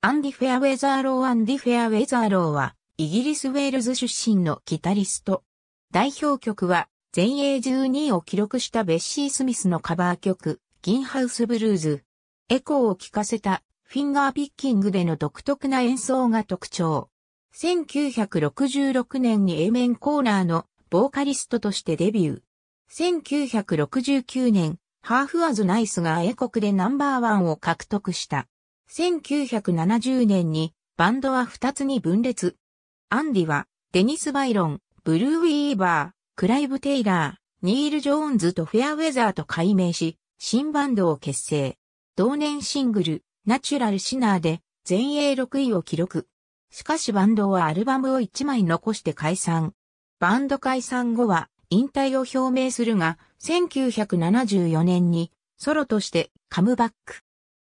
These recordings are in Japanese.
アンディ・フェアウェザーローアンディ・フェアウェザーローは、イギリス・ウェールズ出身のギタリスト。代表曲は、全英12位を記録したベッシー・スミスのカバー曲、ギンハウス・ブルーズ。エコーを聴かせた、フィンガーピッキングでの独特な演奏が特徴。1966年に A 面コーナーのボーカリストとしてデビュー。1969年、ハーフアズナイスが英国でナンバーワンを獲得した。1970年にバンドは2つに分裂。アンディはデニス・バイロン、ブルー・ウィーバー、クライブ・テイラー、ニール・ジョーンズとフェアウェザーと改名し、新バンドを結成。同年シングル、ナチュラル・シナーで全英6位を記録。しかしバンドはアルバムを1枚残して解散。バンド解散後は引退を表明するが、1974年にソロとしてカムバック。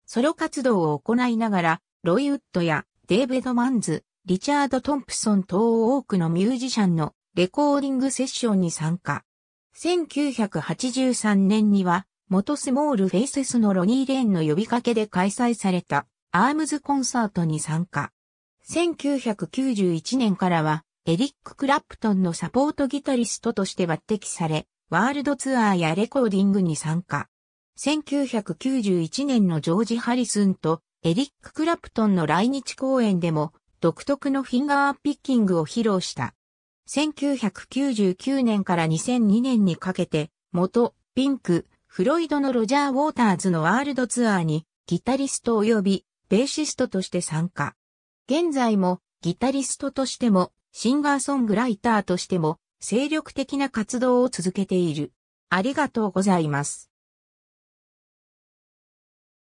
ソロ活動を行いながら、ロイ・ウッドやデーベド・マンズ、リチャード・トンプソン等多くのミュージシャンのレコーディングセッションに参加。1983年には、元スモールフェイセスのロニー・レーンの呼びかけで開催されたアームズコンサートに参加。1991年からは、エリック・クラプトンのサポートギタリストとして抜擢され、ワールドツアーやレコーディングに参加。1991年のジョージ・ハリスンとエリック・クラプトンの来日公演でも独特のフィンガーピッキングを披露した。1999年から2002年にかけて、元、ピンク、フロイドのロジャー・ウォーターズのワールドツアーに、ギタリスト及び、ベーシストとして参加。現在も、ギタリストとしても、シンガーソングライターとしても、精力的な活動を続けている。ありがとうございます。